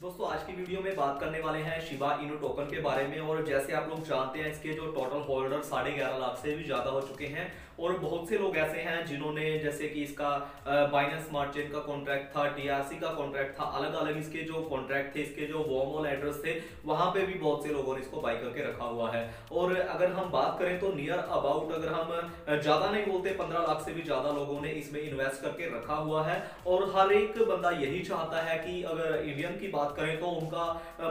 दोस्तों आज की वीडियो में बात करने वाले हैं शिवा इनो टोकन के बारे में और जैसे आप लोग जानते हैं इसके जो टोटल होल्डर साढ़े ग्यारह लाख से भी ज़्यादा हो चुके हैं और बहुत से लोग ऐसे हैं जिन्होंने जैसे कि इसका बाइनेंस चेन का कॉन्ट्रैक्ट था डीआरसी का कॉन्ट्रैक्ट था अलग अलग इसके जो कॉन्ट्रैक्ट थे इसके जो वॉर्मोल एड्रेस थे वहां पे भी बहुत से लोगों ने इसको बाई करके रखा हुआ है और अगर हम बात करें तो नियर अबाउट अगर हम ज्यादा नहीं बोलते पंद्रह लाख से भी ज्यादा लोगों ने इसमें इन्वेस्ट करके रखा हुआ है और हर एक बंदा यही चाहता है कि अगर इंडियन की बात करें तो उनका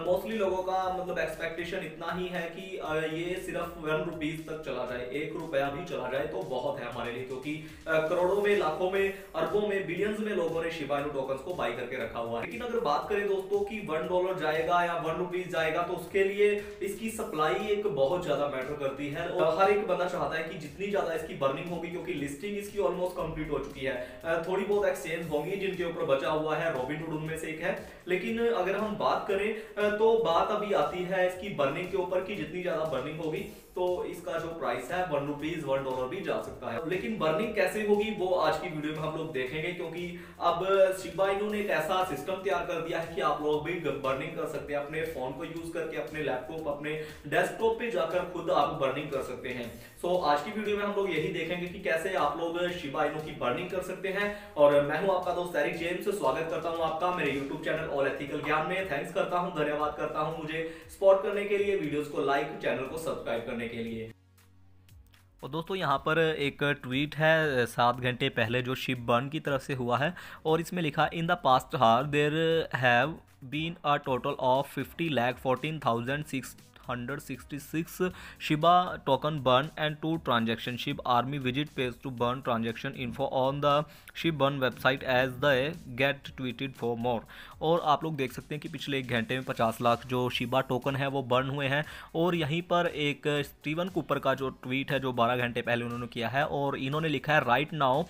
मोस्टली लोगों का मतलब एक्सपेक्टेशन इतना ही है कि ये सिर्फ वन रुपीज तक चला जाए एक रुपया भी चला जाए तो बहुत है हमारे लिए क्योंकि करोड़ों में लाखों में अरबों में बिलियंस में लोगों ने शिबाइनू टोकन को बाई करके रखा हुआ है लेकिन अगर बात करें दोस्तों की वन डॉलर जाएगा या वन रुपीज जाएगा तो उसके लिए इसकी सप्लाई एक बहुत ज्यादा मैटर करती है और हर एक बंदा चाहता है कि जितनी ज्यादा इसकी बर्निंग होगी क्योंकि लिस्टिंग इसकी ऑलमोस्ट कंप्लीट हो चुकी है थोड़ी बहुत एक्सचेंज होंगी जिनके ऊपर बचा हुआ है रॉबिन हुड उनमें से एक है लेकिन अगर हम बात करें तो बात अभी आती है इसकी बर्निंग के ऊपर कि जितनी ज्यादा बर्निंग होगी तो इसका जो प्राइस है वन रुपीज वन डॉलर भी जा सकता है लेकिन बर्निंग कैसे होगी वो आज की वीडियो में हम लोग देखेंगे क्योंकि अब शिबा इनू ने एक ऐसा सिस्टम तैयार कर दिया है कि आप लोग भी बर्निंग कर सकते हैं अपने फोन को यूज करके अपने लैपटॉप अपने डेस्कटॉप पे जाकर खुद आप बर्निंग कर सकते हैं सो आज की वीडियो में हम लोग यही देखेंगे कि कैसे आप लोग शिबा इनू की बर्निंग कर सकते हैं और मैं हूँ आपका दोस्त एरिक जेम्स स्वागत करता हूँ आपका मेरे यूट्यूब चैनल और एथिकल ज्ञान में थैंक्स करता हूँ धन्यवाद करता हूँ मुझे सपोर्ट करने के लिए वीडियो को लाइक चैनल को सब्सक्राइब करने करने के लिए और दोस्तों यहाँ पर एक ट्वीट है सात घंटे पहले जो शिप बर्न की तरफ से हुआ है और इसमें लिखा इन the past hour there have been a total of fifty lakh fourteen thousand six hundred sixty six Shiba token burn and two transaction Shib army visit page to burn transaction info on the Shib burn website as the gate tweeted for more और आप लोग देख सकते हैं कि पिछले एक घंटे में पचास लाख जो शिबा टोकन है वो बर्न हुए हैं और यहीं पर एक स्टीवन कूपर का जो ट्वीट है जो बारह घंटे पहले उन्होंने किया है और इन्होंने लिखा है right now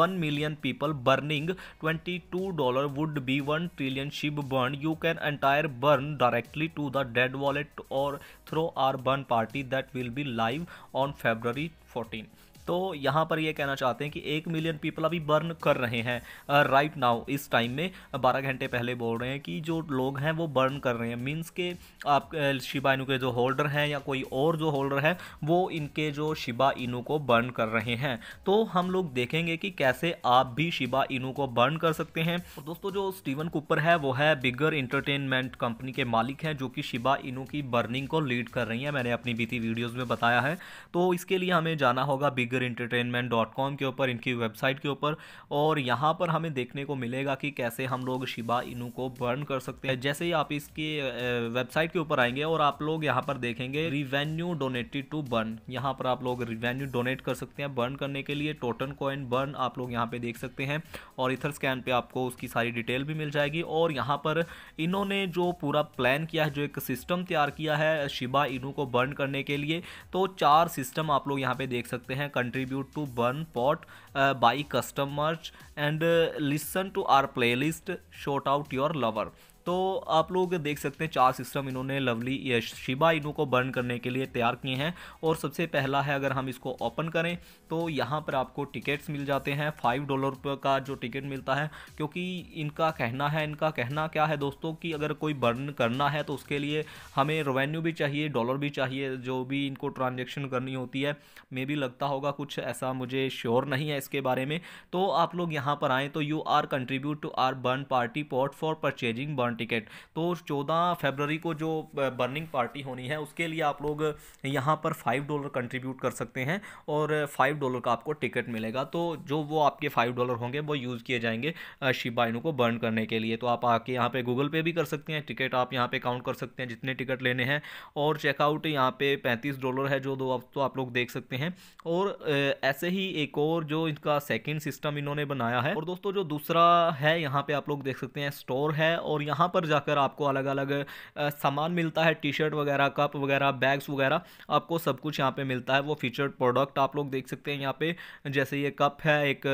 one million people burning twenty two dollar would be one trillion Shib burn you can entire burn directly to the dead wallet और through our burn party that will be live on February fourteen तो यहाँ पर ये कहना चाहते हैं कि एक मिलियन पीपल अभी बर्न कर रहे हैं राइट नाउ इस टाइम में बारह घंटे पहले बोल रहे हैं कि जो लोग हैं वो बर्न कर रहे हैं मीन्स के आप शिबा इनू के जो होल्डर हैं या कोई और जो होल्डर है वो इनके जो शिबा इनू को बर्न कर रहे हैं तो हम लोग देखेंगे कि कैसे आप भी शिबा इनू को बर्न कर सकते हैं दोस्तों जो स्टीवन कुपर है वो है बिगर इंटरटेनमेंट कंपनी के मालिक हैं जो कि शिबा इनू की बर्निंग को लीड कर रही हैं मैंने अपनी बीती वीडियोज़ में बताया है तो इसके लिए हमें जाना होगा bigger bigger entertainment dot com के ऊपर इनकी वेबसाइट के ऊपर और यहाँ पर हमें देखने को मिलेगा कि कैसे हम लोग शिबा इनू को बर्न कर सकते हैं जैसे ही आप इसकी वेबसाइट के ऊपर आएंगे और आप लोग यहाँ पर देखेंगे रिवेन्यू डोनेटेड टू बर्न यहाँ पर आप लोग रिवेन्यू डोनेट कर सकते हैं बर्न करने के लिए टोटन कॉइन बर्न आप लोग यहाँ पे देख सकते हैं और इथर स्कैन पे आपको उसकी सारी डिटेल भी मिल जाएगी और यहाँ पर इन्होंने जो पूरा प्लान किया है जो एक सिस्टम तैयार किया है शिबा इनू को बर्न करने के लिए तो चार सिस्टम आप लोग यहाँ पे देख सकते हैं contribute to burn pot uh, by customers and uh, listen to our playlist shout out your lover तो आप लोग देख सकते हैं चार सिस्टम इन्होंने लवली शिबा इनू को बर्न करने के लिए तैयार किए हैं और सबसे पहला है अगर हम इसको ओपन करें तो यहाँ पर आपको टिकट्स मिल जाते हैं फाइव डॉलर का जो टिकट मिलता है क्योंकि इनका कहना है इनका कहना क्या है दोस्तों कि अगर कोई बर्न करना है तो उसके लिए हमें रेवेन्यू भी चाहिए डॉलर भी चाहिए जो भी इनको ट्रांजेक्शन करनी होती है मे भी लगता होगा कुछ ऐसा मुझे श्योर नहीं है इसके बारे में तो आप लोग यहाँ पर आएँ तो you are contribute to our burn party pot for purchasing burn one ticket तो चौदह फेबररी को जो बर्निंग पार्टी होनी है उसके लिए आप लोग यहाँ पर फाइव डॉलर कंट्रीब्यूट कर सकते हैं और फाइव डॉलर का आपको टिकट मिलेगा तो जो वो आपके फाइव डॉलर होंगे वो यूज़ किए जाएंगे शिबा को बर्न करने के लिए तो आप आके यहाँ पे गूगल पे भी कर सकते हैं टिकट आप यहाँ पे काउंट कर सकते हैं जितने टिकट लेने हैं और चेकआउट यहाँ पे पैंतीस डॉलर है जो दो आप तो आप लोग देख सकते हैं और ऐसे ही एक और जो इनका सेकेंड सिस्टम इन्होंने बनाया है और दोस्तों जो दूसरा है यहाँ पर आप लोग देख सकते हैं स्टोर है और यहाँ वहाँ पर जाकर आपको अलग अलग सामान मिलता है टी शर्ट वगैरह कप वगैरह बैग्स वगैरह आपको सब कुछ यहाँ पे मिलता है वो फीचर्ड प्रोडक्ट आप लोग देख सकते हैं यहाँ पे जैसे ये कप है एक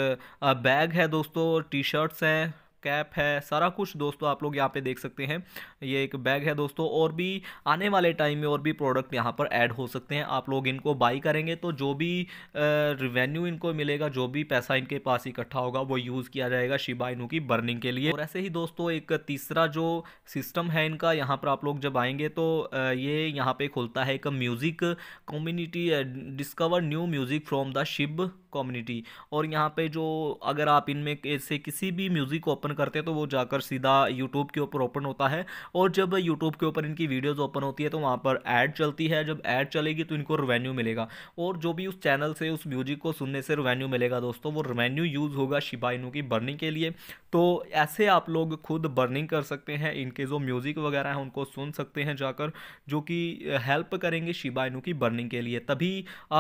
बैग है दोस्तों टी शर्ट्स हैं कैप है सारा कुछ दोस्तों आप लोग यहाँ पे देख सकते हैं ये एक बैग है दोस्तों और भी आने वाले टाइम में और भी प्रोडक्ट यहाँ पर ऐड हो सकते हैं आप लोग इनको बाई करेंगे तो जो भी रिवेन्यू इनको मिलेगा जो भी पैसा इनके पास इकट्ठा होगा वो यूज़ किया जाएगा शिबा इनू की बर्निंग के लिए और ऐसे ही दोस्तों एक तीसरा जो सिस्टम है इनका यहाँ पर आप लोग जब आएंगे तो ये यहाँ पर खुलता है एक music community discover new music from the Shib community और यहाँ पर जो अगर आप इनमें से किसी भी म्यूज़िक ओपन ओपन करते हैं तो वो जाकर सीधा यूट्यूब के ऊपर ओपन होता है और जब यूट्यूब के ऊपर इनकी वीडियोज़ ओपन होती है तो वहाँ पर एड चलती है जब एड चलेगी तो इनको रेवेन्यू मिलेगा और जो भी उस चैनल से उस म्यूजिक को सुनने से रेवेन्यू मिलेगा दोस्तों वो रेवेन्यू यूज़ होगा शिबा की बर्निंग के लिए तो ऐसे आप लोग खुद बर्निंग कर सकते हैं इनके जो म्यूज़िक वगैरह हैं उनको सुन सकते हैं जाकर जो कि हेल्प करेंगे शिबा की बर्निंग के लिए तभी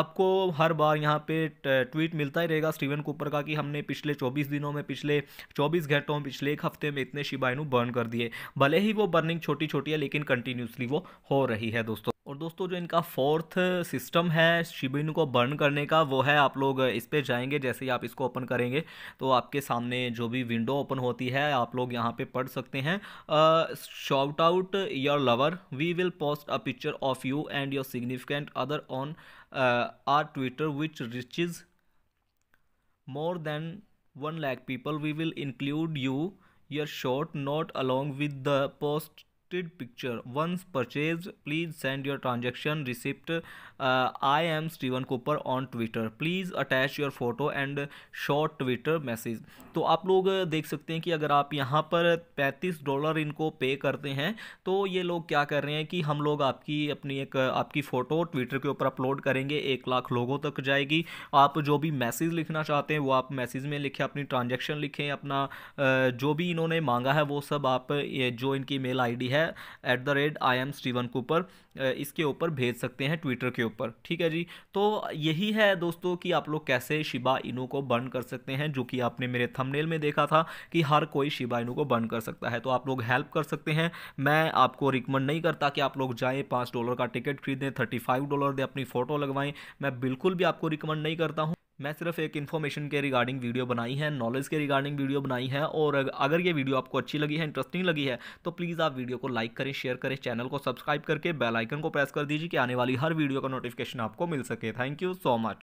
आपको हर बार यहाँ पे ट्वीट मिलता ही रहेगा स्टीवन कूपर का कि हमने पिछले 24 दिनों में पिछले 24 घंटों हम पिछले एक हफ्ते में इतने शिबाइनू बर्न कर दिए भले ही वो बर्निंग छोटी छोटी है लेकिन कंटिन्यूसली वो हो रही है दोस्तों और दोस्तों जो इनका फोर्थ सिस्टम है शिबिन को बर्न करने का वो है आप लोग इस पर जाएंगे जैसे ही आप इसको ओपन करेंगे तो आपके सामने जो भी विंडो ओपन होती है आप लोग यहाँ पे पढ़ सकते हैं shout out your lover we will post a picture of you and your significant other on our Twitter which reaches more than 1 lakh people we will include you your short not along with the post restricted picture once purchase please send your transaction receipt I am Steven Cooper on Twitter please attach your photo and short Twitter message तो आप लोग देख सकते हैं कि अगर आप यहाँ पर 35 डॉलर इनको पे करते हैं तो ये लोग क्या कर रहे हैं कि हम लोग आपकी अपनी एक आपकी फ़ोटो ट्विटर के ऊपर अपलोड करेंगे एक लाख लोगों तक जाएगी आप जो भी मैसेज लिखना चाहते हैं वो आप मैसेज में लिखें अपनी ट्रांजेक्शन लिखें अपना जो भी इन्होंने मांगा है वो सब आप जो इनकी मेल आई है है at the rate I am Steven Cooper इसके ऊपर भेज सकते हैं ट्विटर के ऊपर ठीक है जी तो यही है दोस्तों कि आप लोग कैसे शिबा इनू को बर्न कर सकते हैं जो कि आपने मेरे थंबनेल में देखा था कि हर कोई शिबा इनू को बर्न कर सकता है तो आप लोग हेल्प कर सकते हैं मैं आपको रिकमेंड नहीं करता कि आप लोग जाएँ पाँच डॉलर का टिकट खरीदें थर्टी फाइव डॉलर दें अपनी फ़ोटो लगवाएं मैं बिल्कुल भी आपको रिकमेंड नहीं करता हूँ मैं सिर्फ एक इन्फॉर्मेशन के रिगार्डिंग वीडियो बनाई है नॉलेज के रिगार्डिंग वीडियो बनाई है और अगर ये वीडियो आपको अच्छी लगी है इंटरेस्टिंग लगी है तो प्लीज़ आप वीडियो को लाइक करें शेयर करें चैनल को सब्सक्राइब करके बेल आइकन को प्रेस कर दीजिए कि आने वाली हर वीडियो का नोटिफिकेशन आपको मिल सके थैंक यू सो मच